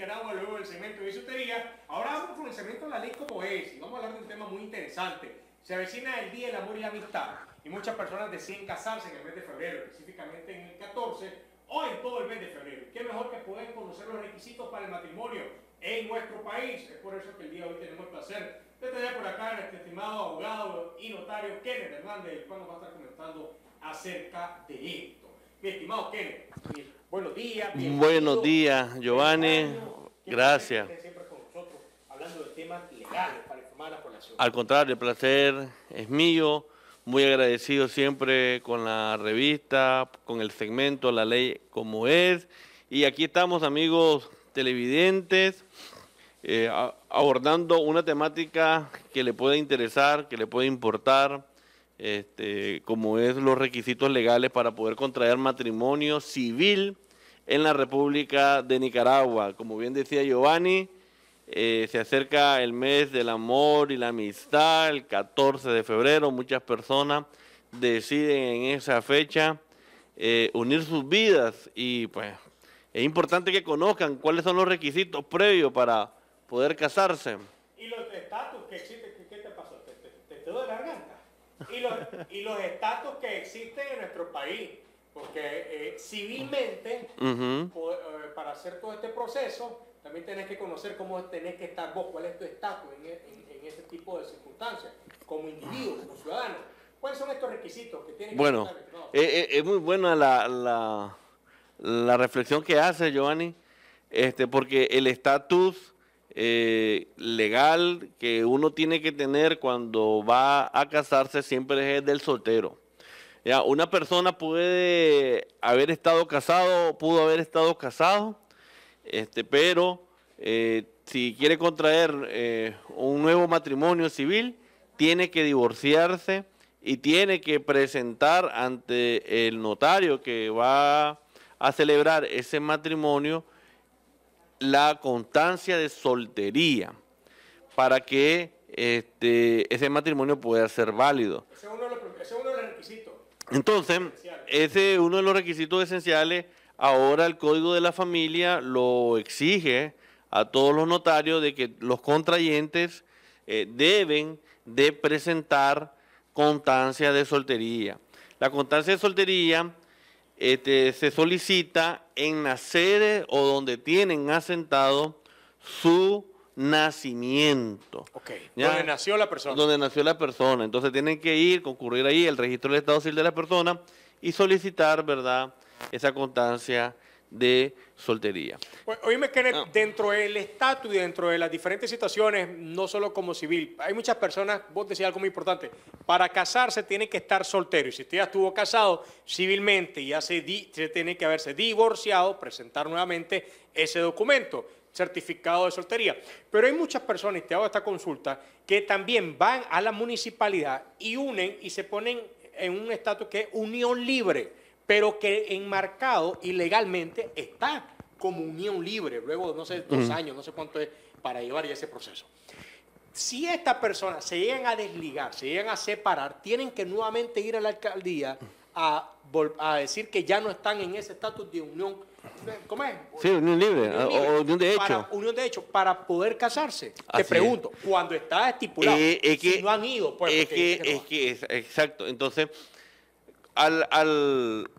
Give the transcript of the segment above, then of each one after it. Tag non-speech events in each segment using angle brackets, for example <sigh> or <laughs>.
Nicaragua, luego el segmento de bisutería. Ahora vamos con el segmento de la ley como es, y vamos a hablar de un tema muy interesante. Se avecina el Día del Amor y la Amistad, y muchas personas deciden casarse en el mes de febrero, específicamente en el 14, o en todo el mes de febrero. Qué mejor que poder conocer los requisitos para el matrimonio en nuestro país. Es por eso que el día de hoy tenemos el placer de tener por acá a nuestro estimado abogado y notario Kenneth Hernández, el cual nos va a estar comentando acerca de esto. Mi estimado Kenneth, buenos días. Buenos días, Giovanni. Gracias. Al contrario, el placer es mío. Muy agradecido siempre con la revista, con el segmento La Ley como es. Y aquí estamos, amigos televidentes, eh, abordando una temática que le puede interesar, que le puede importar, este, como es los requisitos legales para poder contraer matrimonio civil en la República de Nicaragua. Como bien decía Giovanni, eh, se acerca el mes del amor y la amistad, el 14 de febrero, muchas personas deciden en esa fecha eh, unir sus vidas y pues es importante que conozcan cuáles son los requisitos previos para poder casarse. Y los estatus que existen, ¿qué te pasó? ¿Te, garganta? y los estatus que existen en nuestro país porque eh, civilmente, eh, para hacer todo este proceso, también tenés que conocer cómo tenés que estar vos, cuál es tu estatus en, e, ese tipo de circunstancias, como individuo, como ciudadano. ¿Cuáles son estos requisitos que tienen bueno, que Bueno, eh, es, muy buena la, la, reflexión que hace Giovanni, este, porque el estatus legal que uno tiene que tener cuando va a casarse siempre es el del soltero una persona puede haber estado casado, pudo haber estado casado, este, pero eh, si quiere contraer eh, un nuevo matrimonio civil, tiene que divorciarse y tiene que presentar ante el notario que va a celebrar ese matrimonio la constancia de soltería para que este, ese matrimonio pueda ser válido. Entonces, ese es uno de los requisitos esenciales. Ahora el Código de la Familia lo exige a todos los notarios de que los contrayentes eh, deben de presentar constancia de soltería. La constancia de soltería este, se solicita en las sede o donde tienen asentado su nacimiento. Ok, donde nació la persona. Donde nació la persona. Entonces tienen que ir, concurrir ahí el registro del estado civil de la persona y solicitar, ¿verdad?, esa constancia de soltería. Oíme, que ah. dentro del estatus y dentro de las diferentes situaciones, no solo como civil, hay muchas personas, vos decías algo muy importante, para casarse tiene que estar soltero y si usted ya estuvo casado civilmente y ya se tiene que haberse divorciado, presentar nuevamente ese documento certificado de soltería. Pero hay muchas personas, y te hago esta consulta, que también van a la municipalidad y unen y se ponen en un estatus que es unión libre, pero que enmarcado ilegalmente está como unión libre, luego no sé, dos años, no sé cuánto es, para llevar ya ese proceso. Si estas personas se llegan a desligar, se llegan a separar, tienen que nuevamente ir a la alcaldía a, decir que ya no están en ese estatus de unión. ¿Cómo es? Sí, unión libre, unión o de hecho. Para, unión de hecho, para poder casarse. te pregunto, cuando está estipulado, eh, si no han ido, pues. Es que, es exacto. Entonces, al, al,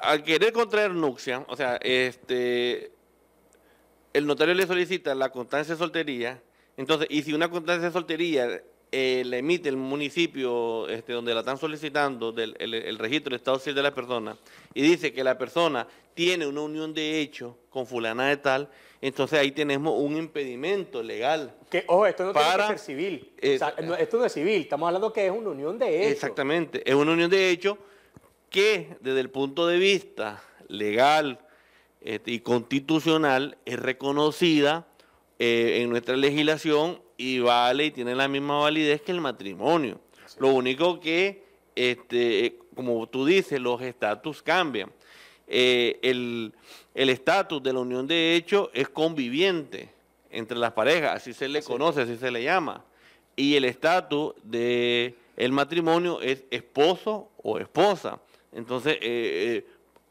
al querer contraer nupcia, o sea, este, el notario le solicita la constancia de soltería. Entonces, y si una constancia de soltería eh, le emite el municipio este, donde la están solicitando del, el, registro del estado civil de la persona y dice que la persona tiene una unión de hecho con fulana de tal, entonces ahí tenemos un impedimento legal. Que, esto no para, tiene que ser civil. Eh, esto no es civil, estamos hablando que es una unión de hecho. Exactamente, es una unión de hecho que desde el punto de vista legal este, y constitucional es reconocida eh, en nuestra legislación y vale y tiene la misma validez que el matrimonio. Lo único que, este, eh, como tú dices, los estatus cambian. Eh, el estatus de la unión de hecho es conviviente entre las parejas, así se le conoce, así se le llama. Y el estatus de el matrimonio es esposo o esposa. Entonces, eh,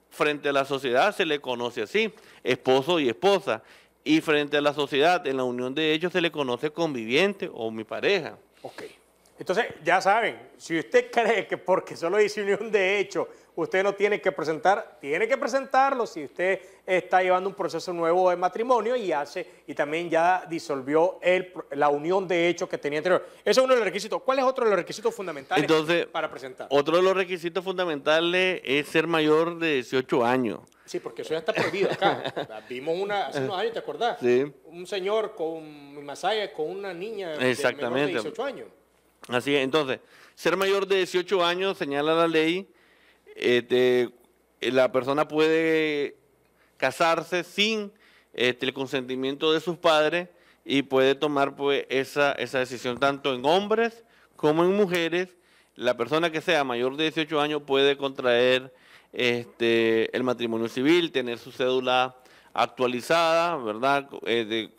frente a la sociedad se le conoce así, esposo y esposa y frente a la sociedad, en la unión de ellos se le conoce conviviente o mi pareja. Okay. Entonces, ya saben, si usted <laughs> cree que porque solo dice unión de hecho, usted no tiene que presentar, tiene que presentarlo si usted está llevando un proceso nuevo de matrimonio y hace y también ya disolvió el, la unión de hecho que tenía anterior. Eso es uno de los requisitos. ¿Cuál es otro de los requisitos fundamentales para presentar? Otro de los requisitos fundamentales es ser mayor de 18 años. Sí, porque eso ya está prohibido acá. Vimos una hace unos años, ¿te acordás? Sí. Un señor con masaya, con una niña de de 18 años. Así entonces, ser mayor de 18 años, señala la ley, este, la persona puede casarse sin este, el consentimiento de sus padres y puede tomar pues, esa, decisión tanto en hombres como en mujeres. La persona que sea mayor de 18 años puede contraer este, el matrimonio civil, tener su cédula actualizada, ¿verdad? Eh,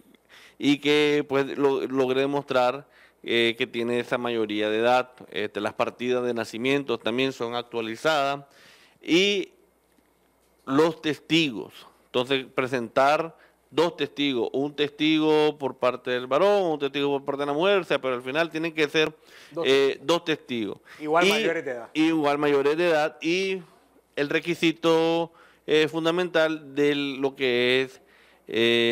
y que pues, lo, logre demostrar eh, que tiene esa mayoría de edad. Este, las partidas de nacimiento también son actualizadas. Y los testigos. Entonces, presentar dos testigos, un testigo por parte del varón, un testigo por parte de la mujer, pero al final tienen que ser dos, eh, testigos. Igual mayores de edad. Igual mayores de edad y el requisito eh, fundamental de lo que es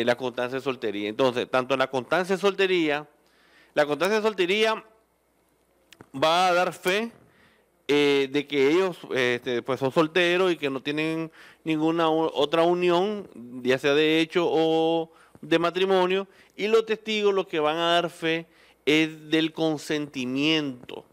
la constancia de soltería. Entonces, tanto la constancia de soltería la constancia de soltería va a dar fe eh, de que ellos este, pues, son solteros y que no tienen ninguna otra unión, ya sea de hecho o de matrimonio, y los testigos lo que van a dar fe es del consentimiento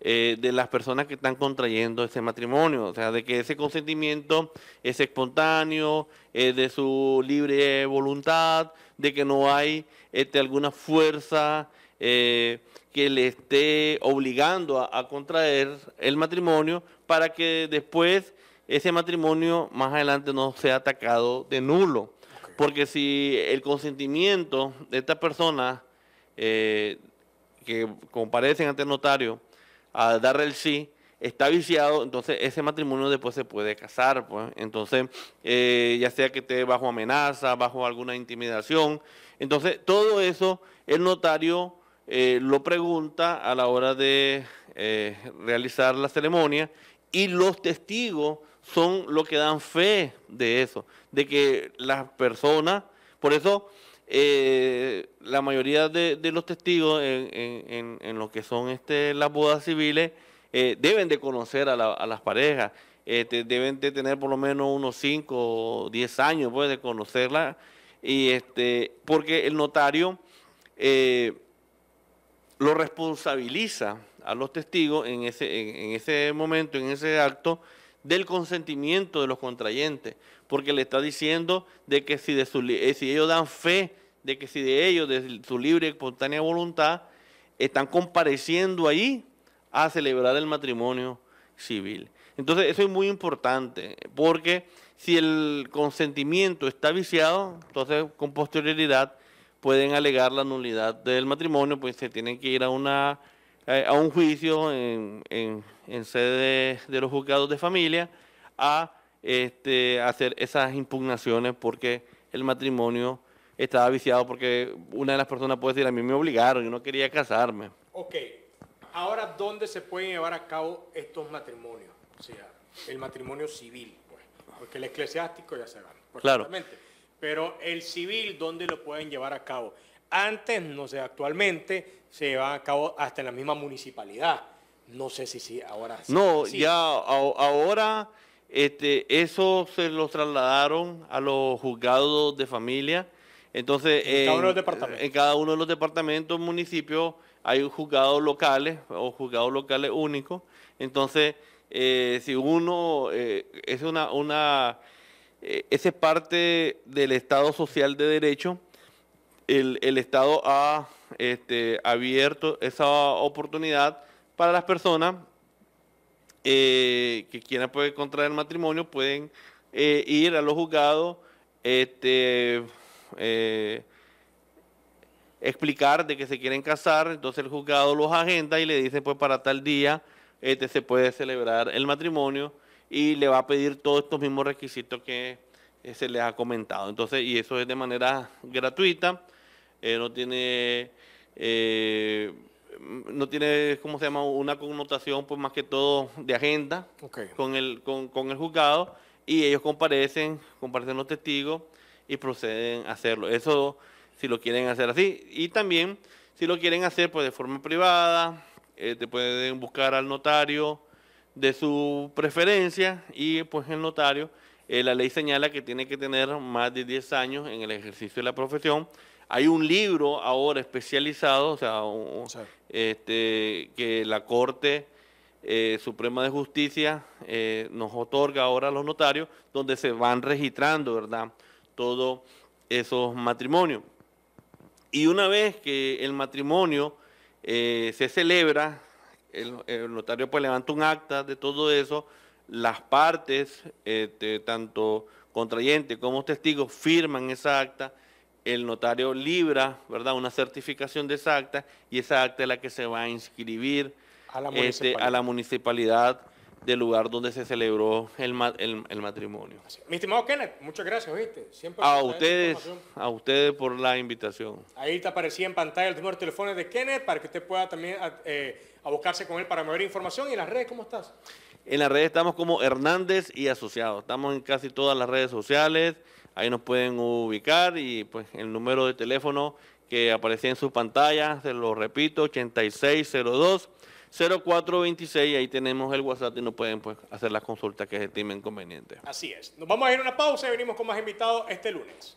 eh, de las personas que están contrayendo ese matrimonio, o sea, de que ese consentimiento es espontáneo, es de su libre voluntad, de que no hay este, alguna fuerza eh, que le esté obligando a, contraer el matrimonio para que después ese matrimonio más adelante no sea atacado de nulo. Porque si el consentimiento de estas persona eh, que comparecen ante el notario a darle el sí, está viciado, entonces ese matrimonio después se puede casar. Pues. Entonces, eh, ya sea que esté bajo amenaza, bajo alguna intimidación. Entonces, todo eso el notario eh, lo pregunta a la hora de eh, realizar la ceremonia y los testigos son los que dan fe de eso, de que las personas, por eso eh, la mayoría de, los testigos en, lo que son este, las bodas civiles deben de conocer a, las parejas, este, deben de tener por lo menos unos 5 o 10 años pues, de conocerla, y este, porque el notario lo responsabiliza a los testigos en ese, en, ese momento, en ese acto, del consentimiento de los contrayentes, porque le está diciendo de que si, de eh, si ellos dan fe de que si de ellos, de su libre y espontánea voluntad, están compareciendo ahí a celebrar el matrimonio civil. Entonces, eso es muy importante, porque si el consentimiento está viciado, entonces con posterioridad pueden alegar la nulidad del matrimonio, pues se tienen que ir a una a un juicio en, en, sede de los juzgados de familia a este, hacer esas impugnaciones porque el matrimonio estaba viciado, porque una de las personas puede decir, a mí me obligaron, yo no quería casarme. Ok, ahora, ¿dónde se pueden llevar a cabo estos matrimonios? O sea, el matrimonio civil, pues, porque el eclesiástico ya se va. Claro. Pero el civil, ¿dónde lo pueden llevar a cabo? Antes, no sé, actualmente se va a cabo hasta en la misma municipalidad. No sé si, sí ahora. No, ya ahora eso se lo trasladaron a los juzgados de familia. Entonces, en, cada, uno de los departamentos. municipios, hay juzgados locales o juzgados locales únicos. Entonces, eh, si uno, eh, es una, una eh, es parte del Estado social de derecho. El, Estado ha este, abierto esa oportunidad para las personas eh, que quieran poder pues, contraer matrimonio, pueden eh, ir a los juzgados, este, explicar de que se quieren casar, entonces el juzgado los agenda y le dice pues para tal día este, se puede celebrar el matrimonio y le va a pedir todos estos mismos requisitos que eh, se les ha comentado. Entonces, y eso es de manera gratuita, eh, no tiene, eh, no tiene, ¿cómo se llama? Una connotación, pues más que todo de agenda con, el, con, el juzgado y ellos comparecen, comparecen los testigos y proceden a hacerlo. Eso si lo quieren hacer así. Y también si lo quieren hacer pues de forma privada, te pueden buscar al notario de su preferencia y pues el notario, eh, la ley señala que tiene que tener más de 10 años en el ejercicio de la profesión. Hay un libro ahora especializado, o sea, este, que la Corte eh, Suprema de Justicia eh, nos otorga ahora a los notarios, donde se van registrando, ¿verdad? Todos esos matrimonios. Y una vez que el matrimonio se celebra, el, notario pues levanta un acta de todo eso, las partes, este, tanto contrayentes como testigos, firman esa acta, el notario libra, ¿verdad?, una certificación de esa acta y esa acta es la que se va a inscribir a la este, municipalidad, del lugar donde se celebró el, el, matrimonio. Mi estimado Kenneth, muchas gracias, ¿viste? Siempre a ustedes, a ustedes por la invitación. Ahí te aparecía en pantalla el número de teléfono de Kenneth para que usted pueda también eh, a buscarse con él para mover información. ¿Y en las redes cómo estás? En las redes estamos como Hernández y Asociados. Estamos en casi todas las redes sociales. Ahí nos pueden ubicar y pues el número de teléfono que aparecía en su pantalla, se lo repito, 8602. 0426, ahí tenemos el WhatsApp y nos pueden pues, hacer las consultas que estimen convenientes. Así es. Nos vamos a ir a una pausa y venimos con más invitados este lunes.